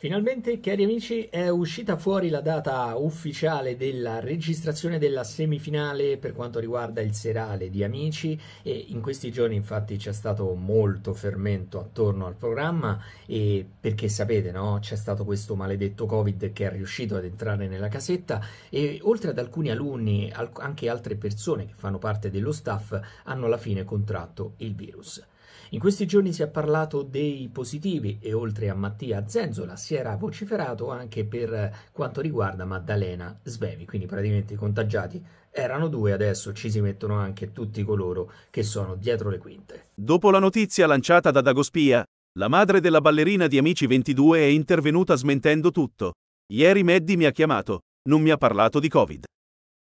Finalmente, cari amici, è uscita fuori la data ufficiale della registrazione della semifinale per quanto riguarda il serale di Amici e in questi giorni infatti c'è stato molto fermento attorno al programma e perché sapete, no? C'è stato questo maledetto Covid che è riuscito ad entrare nella casetta e oltre ad alcuni alunni, anche altre persone che fanno parte dello staff hanno alla fine contratto il virus. In questi giorni si è parlato dei positivi e oltre a Mattia Zenzola si era vociferato anche per eh, quanto riguarda Maddalena Svevi, quindi praticamente i contagiati erano due, adesso ci si mettono anche tutti coloro che sono dietro le quinte. Dopo la notizia lanciata da Dagospia, la madre della ballerina di Amici 22 è intervenuta smentendo tutto. Ieri Maddy mi ha chiamato, non mi ha parlato di Covid.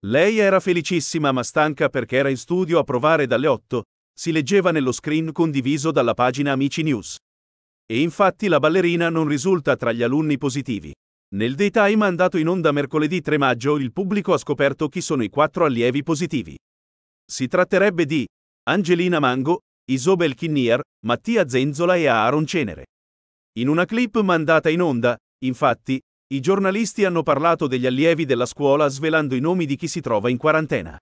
Lei era felicissima ma stanca perché era in studio a provare dalle 8 si leggeva nello screen condiviso dalla pagina Amici News. E infatti la ballerina non risulta tra gli alunni positivi. Nel daytime andato in onda mercoledì 3 maggio il pubblico ha scoperto chi sono i quattro allievi positivi. Si tratterebbe di Angelina Mango, Isobel Kinnear, Mattia Zenzola e Aaron Cenere. In una clip mandata in onda, infatti, i giornalisti hanno parlato degli allievi della scuola svelando i nomi di chi si trova in quarantena.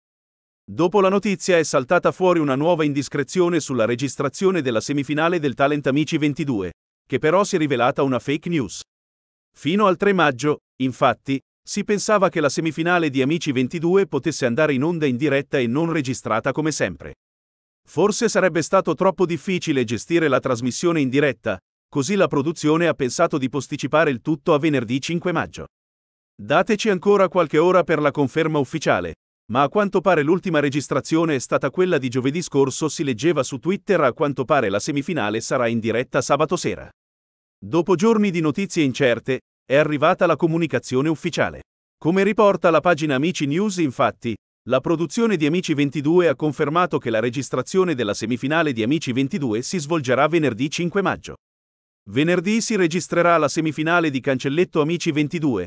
Dopo la notizia è saltata fuori una nuova indiscrezione sulla registrazione della semifinale del Talent Amici 22, che però si è rivelata una fake news. Fino al 3 maggio, infatti, si pensava che la semifinale di Amici 22 potesse andare in onda in diretta e non registrata come sempre. Forse sarebbe stato troppo difficile gestire la trasmissione in diretta, così la produzione ha pensato di posticipare il tutto a venerdì 5 maggio. Dateci ancora qualche ora per la conferma ufficiale, ma a quanto pare l'ultima registrazione è stata quella di giovedì scorso, si leggeva su Twitter, a quanto pare la semifinale sarà in diretta sabato sera. Dopo giorni di notizie incerte, è arrivata la comunicazione ufficiale. Come riporta la pagina Amici News, infatti, la produzione di Amici 22 ha confermato che la registrazione della semifinale di Amici 22 si svolgerà venerdì 5 maggio. Venerdì si registrerà la semifinale di Cancelletto Amici 22,